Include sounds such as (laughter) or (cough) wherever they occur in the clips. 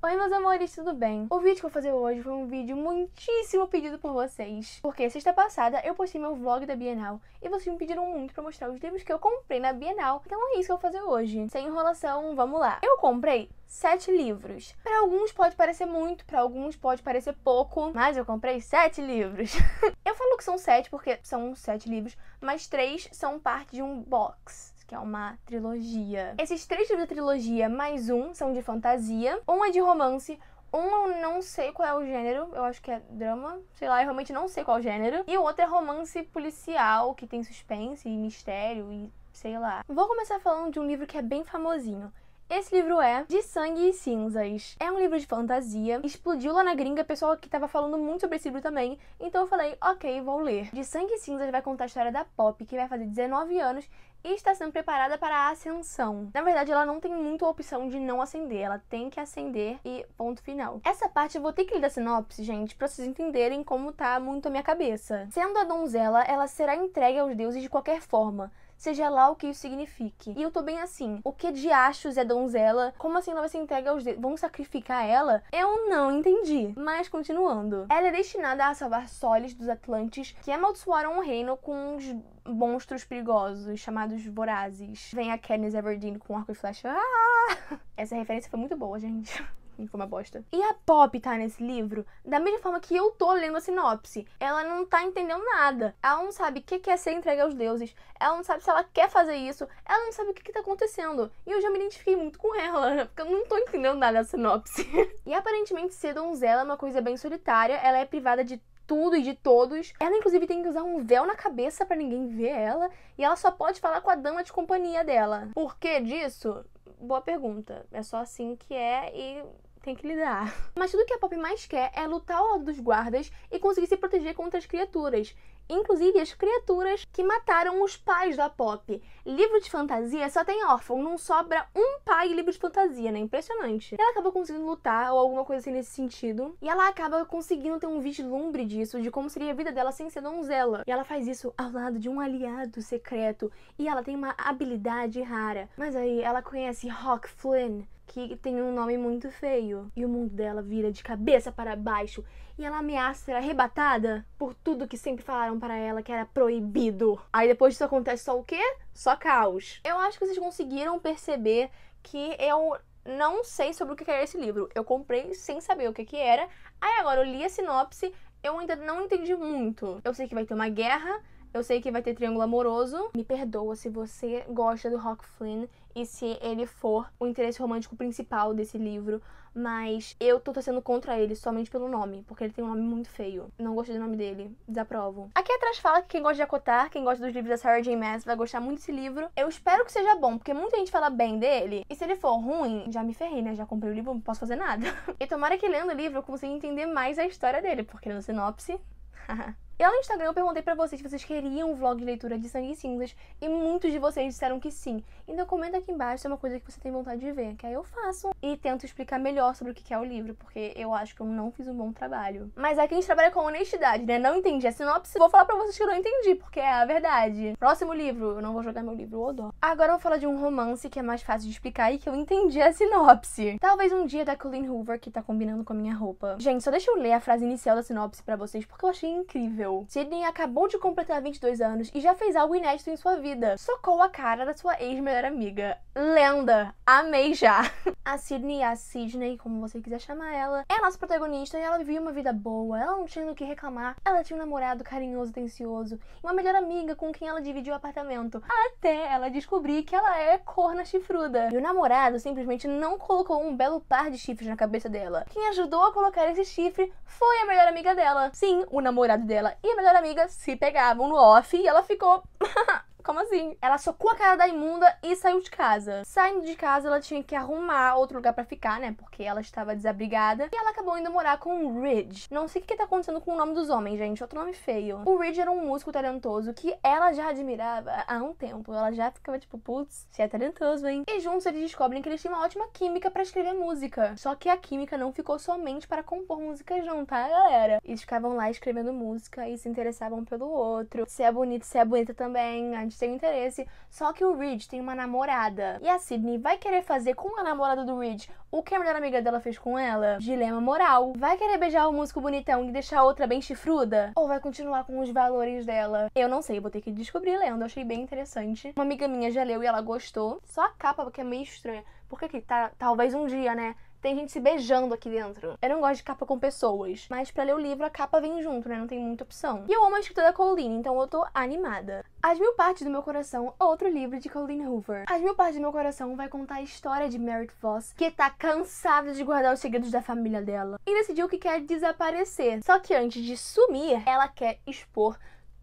Oi meus amores, tudo bem? O vídeo que eu vou fazer hoje foi um vídeo muitíssimo pedido por vocês Porque sexta passada eu postei meu vlog da Bienal E vocês me pediram muito pra mostrar os livros que eu comprei na Bienal Então é isso que eu vou fazer hoje Sem enrolação, vamos lá Eu comprei sete livros Para alguns pode parecer muito, para alguns pode parecer pouco Mas eu comprei sete livros (laughs) Eu falo que são sete porque são sete livros Mas três são parte de um box que é uma trilogia. Esses três livros da trilogia, mais um, são de fantasia, um é de romance, um eu não sei qual é o gênero, eu acho que é drama, sei lá, eu realmente não sei qual é o gênero. E o outro é romance policial, que tem suspense e mistério e sei lá. Vou começar falando de um livro que é bem famosinho. Esse livro é De Sangue e Cinzas. É um livro de fantasia, explodiu lá na gringa, pessoal que tava falando muito sobre esse livro também, então eu falei, ok, vou ler. De Sangue e Cinzas vai contar a história da Pop, que vai fazer 19 anos e está sendo preparada para a ascensão. Na verdade, ela não tem muita opção de não acender, ela tem que acender e ponto final. Essa parte eu vou ter que ler da sinopse, gente, para vocês entenderem como tá muito a minha cabeça. Sendo a donzela, ela será entregue aos deuses de qualquer forma, seja lá o que isso signifique. E eu tô bem assim, o que de achos é donzela? Como assim ela vai ser entregue aos dedos? Vão sacrificar ela? Eu não entendi. Mas continuando. Ela é destinada a salvar Solis dos Atlantes, que amaldiçoaram o reino com uns monstros perigosos chamados vorazes. Vem a Kenneth Everdeen com arco e flecha. Ah! (laughs) Essa referência foi muito boa, gente como é uma bosta. E a Pop tá nesse livro da mesma forma que eu tô lendo a sinopse. Ela não tá entendendo nada. Ela não sabe o que é ser entregue aos deuses. Ela não sabe se ela quer fazer isso. Ela não sabe o que, que tá acontecendo. E eu já me identifiquei muito com ela, (laughs) porque eu não tô entendendo nada da sinopse. (laughs) e aparentemente ser donzela é uma coisa bem solitária. Ela é privada de tudo e de todos. Ela, inclusive, tem que usar um véu na cabeça para ninguém ver ela. E ela só pode falar com a dama de companhia dela. Por que disso? Boa pergunta. É só assim que é e tem que lidar. Mas tudo que a Pop mais quer é lutar ao lado dos guardas e conseguir se proteger contra as criaturas. Inclusive as criaturas que mataram os pais da Pop. Livro de fantasia só tem órfão, não sobra um pai em livro de fantasia, né? Impressionante. Ela acaba conseguindo lutar ou alguma coisa assim nesse sentido. E ela acaba conseguindo ter um vislumbre disso, de como seria a vida dela sem ser donzela. E ela faz isso ao lado de um aliado secreto. E ela tem uma habilidade rara. Mas aí ela conhece Hawk Flynn que tem um nome muito feio. E o mundo dela vira de cabeça para baixo e ela ameaça ser arrebatada por tudo que sempre falaram para ela que era proibido. Aí depois disso acontece só o quê? Só caos. Eu acho que vocês conseguiram perceber que eu não sei sobre o que era esse livro. Eu comprei sem saber o que, que era. Aí agora eu li a sinopse, eu ainda não entendi muito. Eu sei que vai ter uma guerra, eu sei que vai ter triângulo amoroso. Me perdoa se você gosta do Rock Flynn e se ele for o interesse romântico principal desse livro, mas eu tô torcendo contra ele somente pelo nome, porque ele tem um nome muito feio. Não gostei do nome dele, desaprovo. Aqui atrás fala que quem gosta de acotar, quem gosta dos livros da Sarah J. Maas vai gostar muito desse livro. Eu espero que seja bom, porque muita gente fala bem dele, e se ele for ruim, já me ferrei, né? Já comprei o livro, não posso fazer nada. (laughs) e tomara que lendo o livro eu consiga entender mais a história dele, porque no é sinopse. (laughs) E lá no Instagram eu perguntei para vocês se vocês queriam um vlog de leitura de Sangue e Cinzas e muitos de vocês disseram que sim. Então comenta aqui embaixo se é uma coisa que você tem vontade de ver, que aí eu faço e tento explicar melhor sobre o que é o livro, porque eu acho que eu não fiz um bom trabalho. Mas aqui a gente trabalha com honestidade, né? Não entendi a sinopse, vou falar para vocês que eu não entendi, porque é a verdade. Próximo livro, eu não vou jogar meu livro, odó. Agora eu vou falar de um romance que é mais fácil de explicar e que eu entendi a sinopse. Talvez um dia da Colleen Hoover, que tá combinando com a minha roupa. Gente, só deixa eu ler a frase inicial da sinopse para vocês, porque eu achei incrível incrível. Sidney acabou de completar 22 anos e já fez algo inédito em sua vida. Socou a cara da sua ex-melhor amiga. Lenda! Amei já! (laughs) A Sidney, a Sidney, como você quiser chamar ela, é nossa protagonista e ela vivia uma vida boa, ela não tinha do que reclamar, ela tinha um namorado carinhoso, atencioso e uma melhor amiga com quem ela dividia o apartamento. Até ela descobrir que ela é corna chifruda. E o namorado simplesmente não colocou um belo par de chifres na cabeça dela. Quem ajudou a colocar esse chifre foi a melhor amiga dela. Sim, o namorado dela e a melhor amiga se pegavam no off e ela ficou (laughs) Como assim? Ela socou a cara da imunda e saiu de casa. Saindo de casa, ela tinha que arrumar outro lugar para ficar, né? Porque ela estava desabrigada. E ela acabou indo morar com o Ridge. Não sei o que, tá acontecendo com o nome dos homens, gente. Outro nome feio. O Ridge era um músico talentoso que ela já admirava há um tempo. Ela já ficava tipo, putz, você é talentoso, hein? E juntos eles descobrem que eles têm uma ótima química para escrever música. Só que a química não ficou somente para compor músicas, não, tá, galera? Eles ficavam lá escrevendo música e se interessavam pelo outro. Se é bonito, se é bonita também. A gente tem interesse, só que o Reed tem uma namorada. E a Sidney vai querer fazer com a namorada do Reed o que a melhor amiga dela fez com ela? Dilema moral. Vai querer beijar o músico bonitão e deixar a outra bem chifruda? Ou vai continuar com os valores dela? Eu não sei, vou ter que descobrir lendo, achei bem interessante. Uma amiga minha já leu e ela gostou. Só a capa, porque é meio estranha. Porque aqui tá talvez um dia, né? Tem gente se beijando aqui dentro. Eu não gosto de capa com pessoas, mas para ler o livro a capa vem junto, né? Não tem muita opção. E eu amo a escrita da Colleen, então eu tô animada. As Mil Partes do Meu Coração, outro livro de Colleen Hoover. As Mil Partes do Meu Coração vai contar a história de Merritt Voss, que tá cansada de guardar os segredos da família dela e decidiu que quer desaparecer. Só que antes de sumir, ela quer expor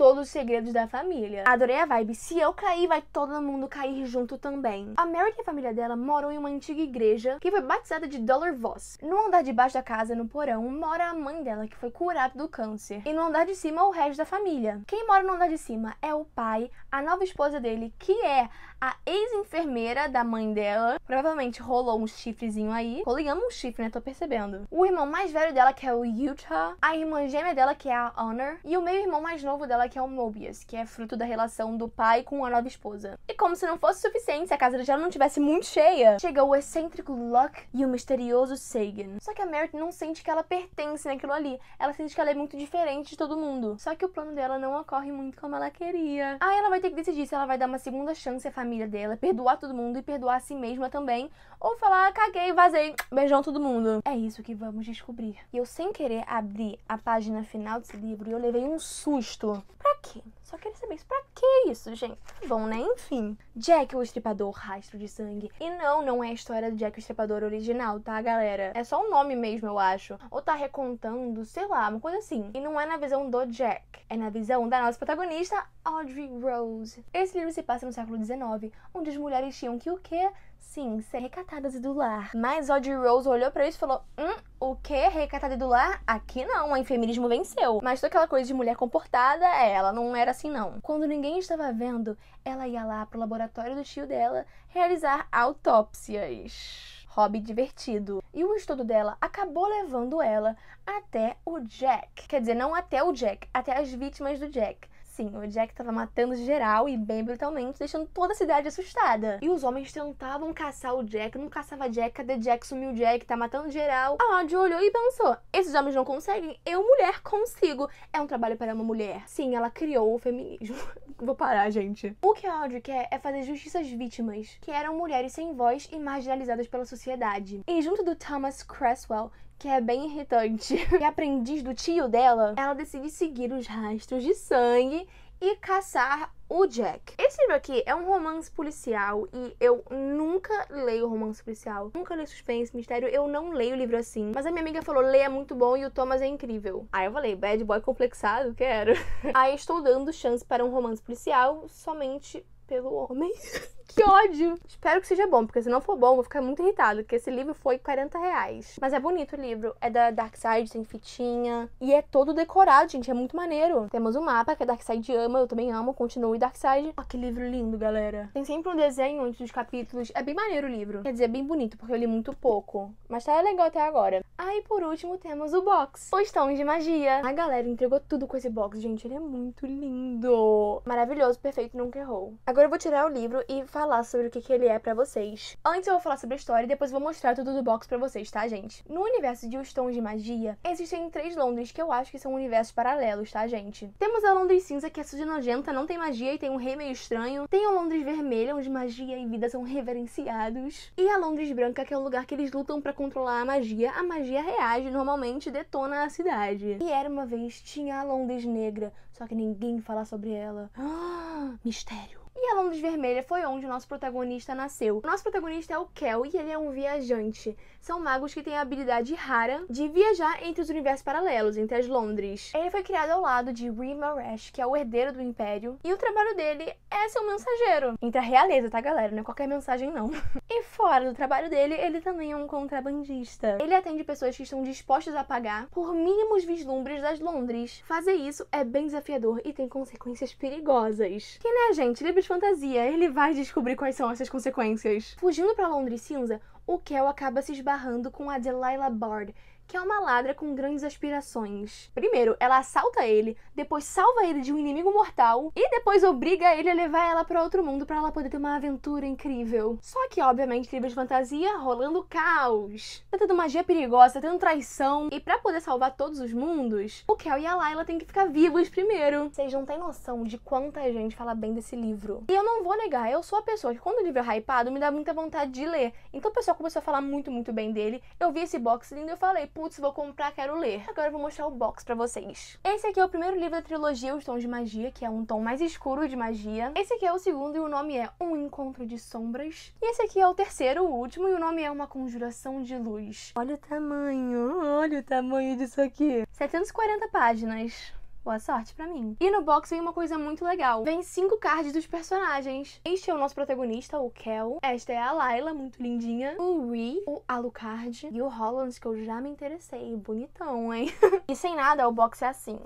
todos os segredos da família. Adorei a vibe. Se eu cair, vai todo mundo cair junto também. A Mary e a família dela moram em uma antiga igreja que foi batizada de Dollar Voss. No andar de baixo da casa, no porão, mora a mãe dela que foi curada do câncer. E no andar de cima, o resto da família. Quem mora no andar de cima é o pai, a nova esposa dele, que é a ex-enfermeira da mãe dela. Provavelmente rolou um chifrezinho aí. Coligando um chifre, né? Tô percebendo. O irmão mais velho dela, que é o Utah. A irmã gêmea dela, que é a Honor. E o meio-irmão mais novo dela, que é o Mobius, que é fruto da relação do pai com a nova esposa. E como se não fosse suficiente, se a casa dela não tivesse muito cheia, chega o excêntrico Luck e o misterioso Sagan. Só que a Merit não sente que ela pertence naquilo ali. Ela sente que ela é muito diferente de todo mundo. Só que o plano dela não ocorre muito como ela queria. Aí ela vai ter que decidir se ela vai dar uma segunda chance à família família dela, perdoar todo mundo e perdoar a si mesma também, ou falar caguei, vazei, beijão todo mundo. É isso que vamos descobrir. E eu sem querer abri a página final desse livro e eu levei um susto. Pra quê? Só queria saber isso. Pra que isso, gente? Tá bom, né? Enfim. Jack o Estripador, Rastro de Sangue. E não, não é a história do Jack o Estripador original, tá, galera? É só o nome mesmo, eu acho. Ou tá recontando, sei lá, uma coisa assim. E não é na visão do Jack. É na visão da nossa protagonista, Audrey Rose. Esse livro se passa no século XIX, onde as mulheres tinham que o quê? Sim, ser recatada do lar. Mas Audrey Rose olhou para isso e falou: Hum, o que? Recatada do lar? Aqui não, o feminismo venceu. Mas toda aquela coisa de mulher comportada, é, ela não era assim, não. Quando ninguém estava vendo, ela ia lá pro laboratório do tio dela realizar autópsias hobby divertido. E o estudo dela acabou levando ela até o Jack. Quer dizer, não até o Jack, até as vítimas do Jack assim, o Jack tava matando geral e bem brutalmente, deixando toda a cidade assustada. E os homens tentavam caçar o Jack, não caçava Jack, cadê Jack? Sumiu o Jack, tá matando geral. A Audie olhou e pensou: esses homens não conseguem, eu, mulher, consigo. É um trabalho para uma mulher. Sim, ela criou o feminismo. (laughs) Vou parar, gente. O que a Audie quer é fazer justiça às vítimas, que eram mulheres sem voz e marginalizadas pela sociedade. E junto do Thomas Cresswell, que é bem irritante. (laughs) E a aprendiz do tio dela, ela decide seguir os rastros de sangue e caçar o Jack. Esse livro aqui é um romance policial e eu nunca leio romance policial. Nunca leio suspense, mistério, eu não leio livro assim. Mas a minha amiga falou, leia é muito bom e o Thomas é incrível. Aí eu falei, bad boy complexado, quero. (laughs) Aí estou dando chance para um romance policial somente pelo homem. (laughs) Que ódio! Espero que seja bom, porque se não for bom, vou ficar muito irritada, porque esse livro foi 40 reais. Mas é bonito o livro. É da Dark Side, tem fitinha. E é todo decorado, gente. É muito maneiro. Temos o um mapa que a Dark Side ama, eu também amo. Continue Dark Side. Ó, ah, que livro lindo, galera. Tem sempre um desenho antes dos capítulos. É bem maneiro o livro. Quer dizer, é bem bonito, porque eu li muito pouco. Mas tá legal até agora. Aí, ah, por último, temos o box. Os tons de magia. A galera entregou tudo com esse box, gente. Ele é muito lindo. Maravilhoso, perfeito, nunca errou. Agora eu vou tirar o livro e fazer falar sobre o que, que ele é para vocês. Antes eu vou falar sobre a história e depois vou mostrar tudo do box para vocês, tá, gente? No universo de Os Tons de Magia, existem três Londres que eu acho que são universos paralelos, tá, gente? Temos a Londres cinza, que é suja nojenta, não tem magia e tem um rei meio estranho. Tem a Londres vermelha, onde magia e vida são reverenciados. E a Londres branca, que é o lugar que eles lutam para controlar a magia. A magia reage normalmente detona a cidade. E era uma vez, tinha a Londres negra, só que ninguém fala sobre ela. Ah, (gasps) mistério. E a Londres Vermelha foi onde o nosso protagonista nasceu. O nosso protagonista é o Kel e ele é um viajante. São magos que têm a habilidade rara de viajar entre os universos paralelos, entre as Londres. Ele foi criado ao lado de Rimaresh, que é o herdeiro do Império, e o trabalho dele é ser um mensageiro. Entre a realeza, tá, galera? Não é qualquer mensagem, não. (laughs) e fora do trabalho dele, ele também é um contrabandista. Ele atende pessoas que estão dispostas a pagar por mínimos vislumbres das Londres. Fazer isso é bem desafiador e tem consequências perigosas. Que, né, gente? Livros fantasia, ele vai descobrir quais são essas consequências. Fugindo para Londres cinza, o Kel acaba se esbarrando com a Delilah Bard, que é uma ladra com grandes aspirações. Primeiro, ela assalta ele, depois salva ele de um inimigo mortal e depois obriga ele a levar ela para outro mundo para ela poder ter uma aventura incrível. Só que, obviamente, livros de fantasia rolando caos. Tá tendo magia perigosa, tá tendo traição e para poder salvar todos os mundos, o Kel e a Layla têm que ficar vivos primeiro. Vocês não têm noção de quanta gente fala bem desse livro. E eu não vou negar, eu sou a pessoa que quando o livro é hypado me dá muita vontade de ler. Então o pessoal começou a falar muito, muito bem dele. Eu vi esse box lindo e eu falei, putz, vou comprar, quero ler. Agora eu vou mostrar o box pra vocês. Esse aqui é o primeiro livro da trilogia Os Tons de Magia, que é um tom mais escuro de magia. Esse aqui é o segundo e o nome é Um Encontro de Sombras. E esse aqui é o terceiro, o último, e o nome é Uma Conjuração de Luz. Olha o tamanho, olha o tamanho disso aqui. 740 páginas. Boa sorte para mim. E no box vem uma coisa muito legal. Vem cinco cards dos personagens. Este é o nosso protagonista, o Kel. Esta é a Layla, muito lindinha. O Ree, o Alucard e o Holland, que eu já me interessei. Bonitão, hein? (laughs) e sem nada, o box é assim.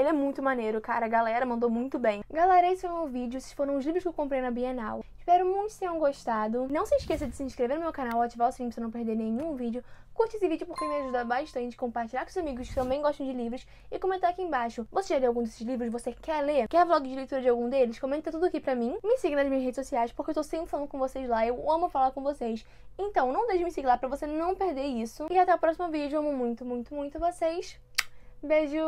Ele é muito maneiro, cara. A galera mandou muito bem. Galera, esse foi o meu vídeo. Esses foram os livros que eu comprei na Bienal. Espero muito que tenham gostado. Não se esqueça de se inscrever no meu canal, ativar o sininho pra não perder nenhum vídeo. Curte esse vídeo porque me ajuda bastante. Compartilhar com seus amigos que também gostam de livros. E comentar aqui embaixo. Você já leu algum desses livros? Você quer ler? Quer vlog de leitura de algum deles? Comenta tudo aqui pra mim. Me siga nas minhas redes sociais porque eu tô sempre falando com vocês lá. Eu amo falar com vocês. Então, não deixe de me seguir lá pra você não perder isso. E até o próximo vídeo. Eu amo muito, muito, muito vocês. Beijo!